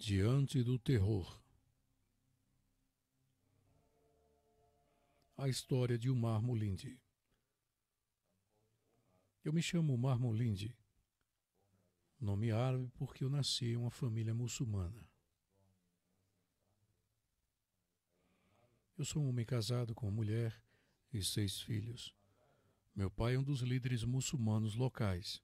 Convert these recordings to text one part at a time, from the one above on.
diante do terror. A história de Umar Mulindi. Eu me chamo Umar Mulindi, nome árabe porque eu nasci em uma família muçulmana. Eu sou um homem casado com uma mulher e seis filhos. Meu pai é um dos líderes muçulmanos locais.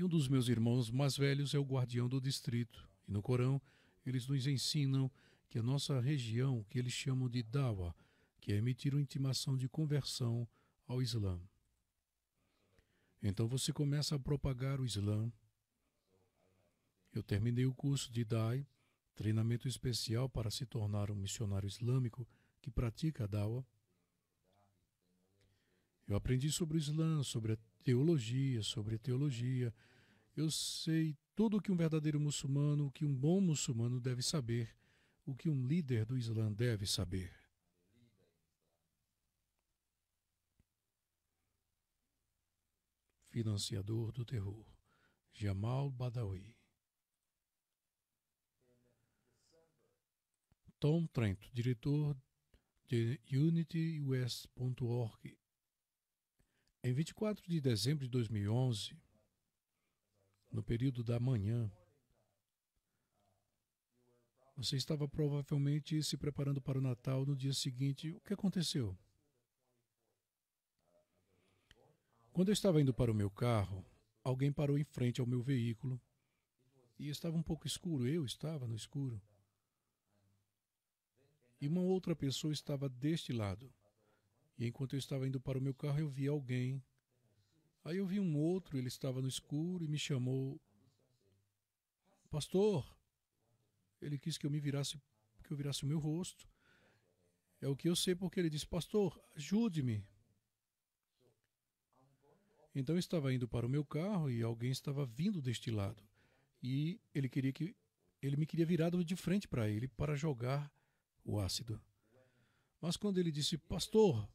E um dos meus irmãos mais velhos é o guardião do distrito, e no Corão eles nos ensinam que a nossa região, que eles chamam de Dawa, que é emitir uma intimação de conversão ao Islã. Então você começa a propagar o Islã. Eu terminei o curso de Dai, treinamento especial para se tornar um missionário islâmico que pratica a Dawa. Eu aprendi sobre o Islã, sobre a teologia, sobre teologia. Eu sei tudo o que um verdadeiro muçulmano, o que um bom muçulmano deve saber, o que um líder do Islã deve saber. Financiador do terror, Jamal Badawi. Tom Trento, diretor de UnityUS.org em 24 de dezembro de 2011, no período da manhã, você estava provavelmente se preparando para o Natal no dia seguinte. O que aconteceu? Quando eu estava indo para o meu carro, alguém parou em frente ao meu veículo e estava um pouco escuro. Eu estava no escuro. E uma outra pessoa estava deste lado. E enquanto eu estava indo para o meu carro, eu vi alguém. Aí eu vi um outro, ele estava no escuro e me chamou. Pastor! Ele quis que eu me virasse, que eu virasse o meu rosto. É o que eu sei porque ele disse: Pastor, ajude-me. Então eu estava indo para o meu carro e alguém estava vindo deste lado. E ele queria que ele me queria virado de frente para ele para jogar o ácido. Mas quando ele disse: "Pastor",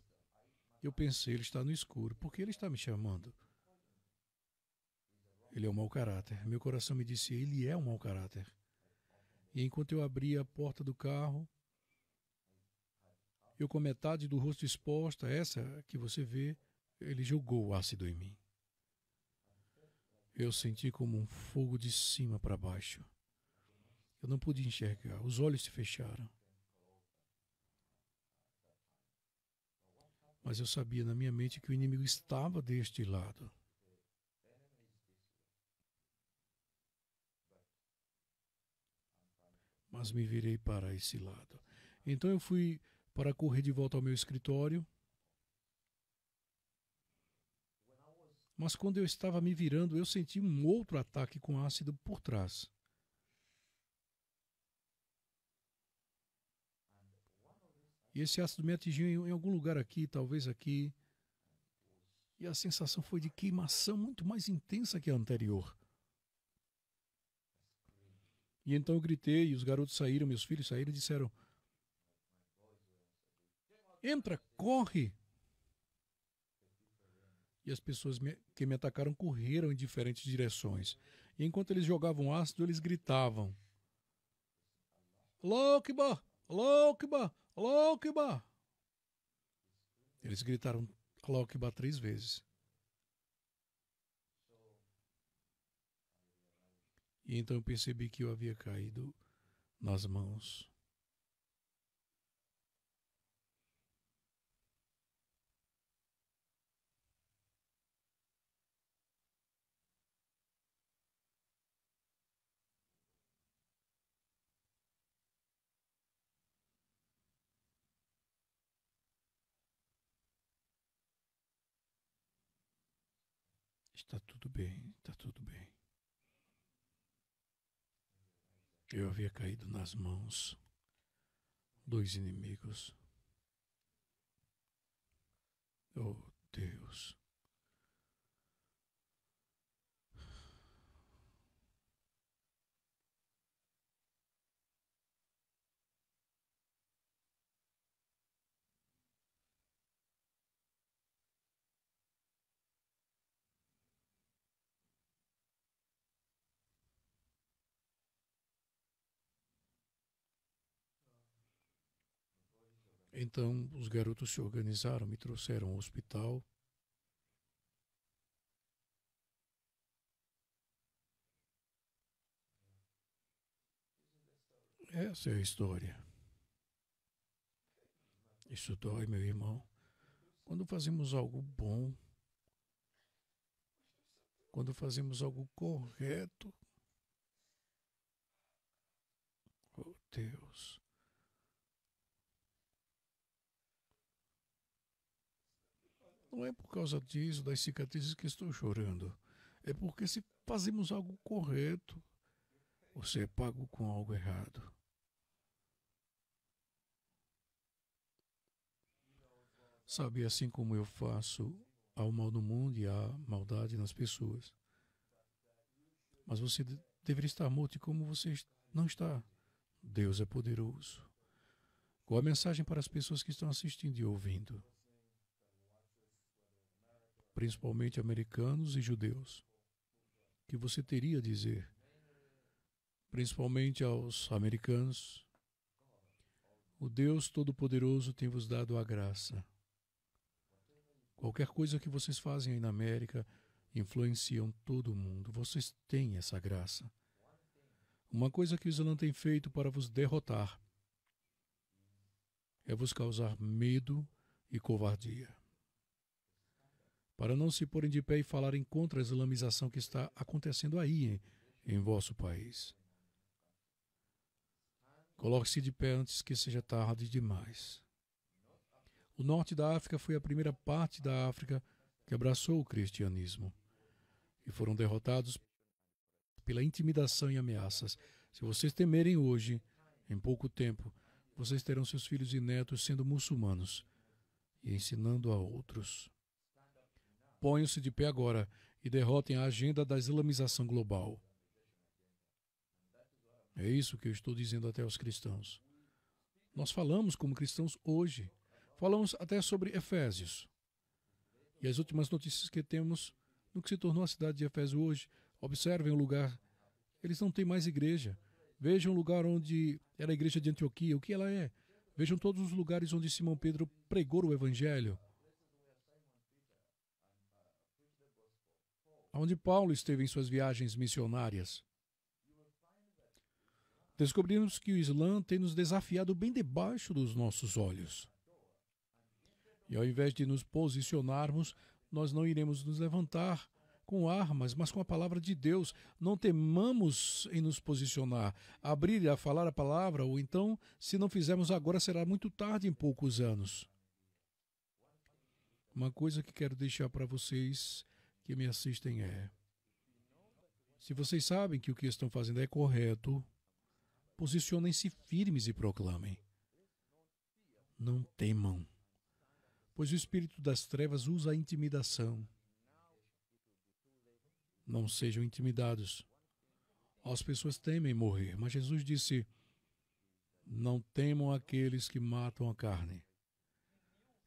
eu pensei, ele está no escuro, porque ele está me chamando. Ele é um mau caráter. Meu coração me disse, ele é um mau caráter. E enquanto eu abria a porta do carro, eu com metade do rosto exposta, essa que você vê, ele jogou o ácido em mim. Eu senti como um fogo de cima para baixo. Eu não pude enxergar, os olhos se fecharam. Mas eu sabia na minha mente que o inimigo estava deste lado. Mas me virei para esse lado. Então eu fui para correr de volta ao meu escritório. Mas quando eu estava me virando, eu senti um outro ataque com ácido por trás. E esse ácido me atingiu em, em algum lugar aqui, talvez aqui. E a sensação foi de queimação muito mais intensa que a anterior. E então eu gritei, e os garotos saíram, meus filhos saíram e disseram: Entra, corre! E as pessoas me, que me atacaram correram em diferentes direções. E enquanto eles jogavam ácido, eles gritavam: Lokba! Lokba! Lokba! Eles gritaram Lokba três vezes. E então eu percebi que eu havia caído nas mãos está tudo bem, está tudo bem. Eu havia caído nas mãos dos inimigos. Oh Deus, Então os garotos se organizaram, me trouxeram ao hospital. Essa é a história. Isso dói, meu irmão. Quando fazemos algo bom, quando fazemos algo correto, oh Deus, Não é por causa disso, das cicatrizes que estou chorando. É porque se fazemos algo correto, você é pago com algo errado. Sabe, assim como eu faço ao mal no mundo e à maldade nas pessoas. Mas você deveria estar morto e como você não está. Deus é poderoso. Qual a mensagem para as pessoas que estão assistindo e ouvindo? principalmente americanos e judeus. O que você teria a dizer, principalmente aos americanos? O Deus Todo-Poderoso tem vos dado a graça. Qualquer coisa que vocês fazem aí na América influenciam todo mundo. Vocês têm essa graça. Uma coisa que o Islã tem feito para vos derrotar é vos causar medo e covardia para não se porem de pé e falarem contra a islamização que está acontecendo aí em, em vosso país. Coloque-se de pé antes que seja tarde demais. O norte da África foi a primeira parte da África que abraçou o cristianismo e foram derrotados pela intimidação e ameaças. Se vocês temerem hoje, em pouco tempo, vocês terão seus filhos e netos sendo muçulmanos e ensinando a outros. Ponham-se de pé agora e derrotem a agenda da islamização global. É isso que eu estou dizendo até aos cristãos. Nós falamos como cristãos hoje. Falamos até sobre Efésios. E as últimas notícias que temos no que se tornou a cidade de Efésio hoje. Observem o lugar. Eles não têm mais igreja. Vejam o lugar onde era a igreja de Antioquia, o que ela é. Vejam todos os lugares onde Simão Pedro pregou o evangelho. onde Paulo esteve em suas viagens missionárias. Descobrimos que o Islã tem nos desafiado bem debaixo dos nossos olhos. E ao invés de nos posicionarmos, nós não iremos nos levantar com armas, mas com a palavra de Deus. Não temamos em nos posicionar, abrir a falar a palavra, ou então, se não fizermos agora, será muito tarde em poucos anos. Uma coisa que quero deixar para vocês que me assistem é: se vocês sabem que o que estão fazendo é correto, posicionem-se firmes e proclamem. Não temam, pois o espírito das trevas usa a intimidação. Não sejam intimidados. As pessoas temem morrer, mas Jesus disse: Não temam aqueles que matam a carne.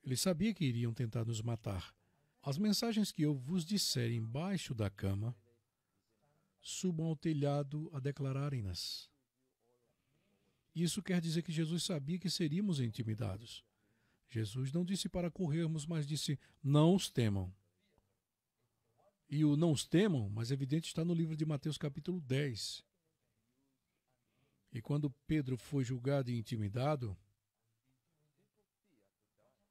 Ele sabia que iriam tentar nos matar, as mensagens que eu vos disser embaixo da cama, subam ao telhado a declararem-nas. Isso quer dizer que Jesus sabia que seríamos intimidados. Jesus não disse para corrermos, mas disse: não os temam. E o não os temam, mas evidente, está no livro de Mateus, capítulo 10. E quando Pedro foi julgado e intimidado,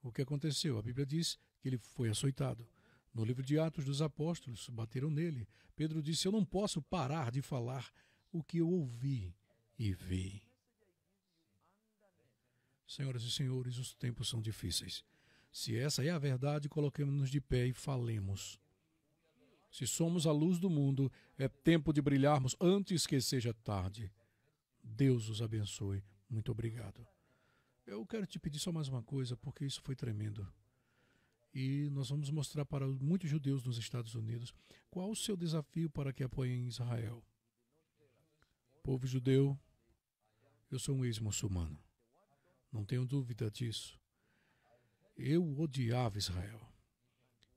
o que aconteceu? A Bíblia diz que ele foi açoitado. No livro de Atos dos Apóstolos, bateram nele. Pedro disse: Eu não posso parar de falar o que eu ouvi e vi. Senhoras e senhores, os tempos são difíceis. Se essa é a verdade, coloquemos-nos de pé e falemos. Se somos a luz do mundo, é tempo de brilharmos antes que seja tarde. Deus os abençoe. Muito obrigado. Eu quero te pedir só mais uma coisa, porque isso foi tremendo. E nós vamos mostrar para muitos judeus nos Estados Unidos qual o seu desafio para que apoiem Israel. Povo judeu, eu sou um ex-muçulmano. Não tenho dúvida disso. Eu odiava Israel,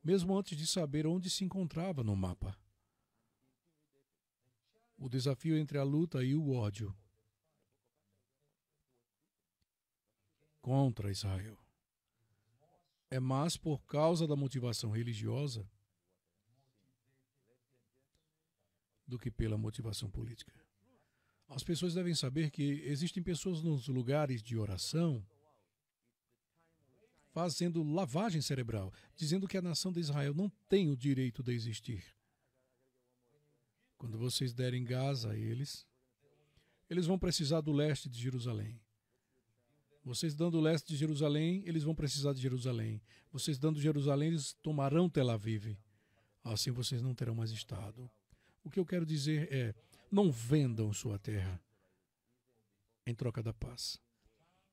mesmo antes de saber onde se encontrava no mapa. O desafio entre a luta e o ódio contra Israel é mais por causa da motivação religiosa do que pela motivação política. As pessoas devem saber que existem pessoas nos lugares de oração fazendo lavagem cerebral, dizendo que a nação de Israel não tem o direito de existir. Quando vocês derem Gaza a eles, eles vão precisar do leste de Jerusalém. Vocês dando o leste de Jerusalém, eles vão precisar de Jerusalém. Vocês dando Jerusalém, eles tomarão Tel Aviv. Assim vocês não terão mais Estado. O que eu quero dizer é: não vendam sua terra em troca da paz.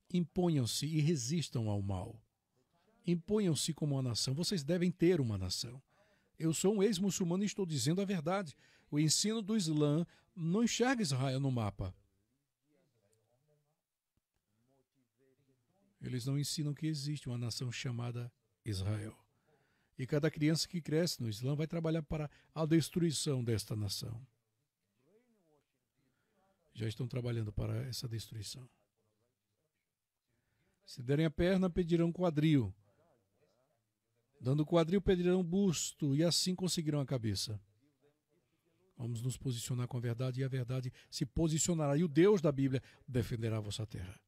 Imponham-se e resistam ao mal. Imponham-se como uma nação. Vocês devem ter uma nação. Eu sou um ex-muçulmano e estou dizendo a verdade. O ensino do Islã não enxerga Israel no mapa. Eles não ensinam que existe uma nação chamada Israel. E cada criança que cresce no Islã vai trabalhar para a destruição desta nação. Já estão trabalhando para essa destruição. Se derem a perna, pedirão quadril. Dando quadril, pedirão busto e assim conseguirão a cabeça. Vamos nos posicionar com a verdade e a verdade se posicionará. E o Deus da Bíblia defenderá a vossa terra.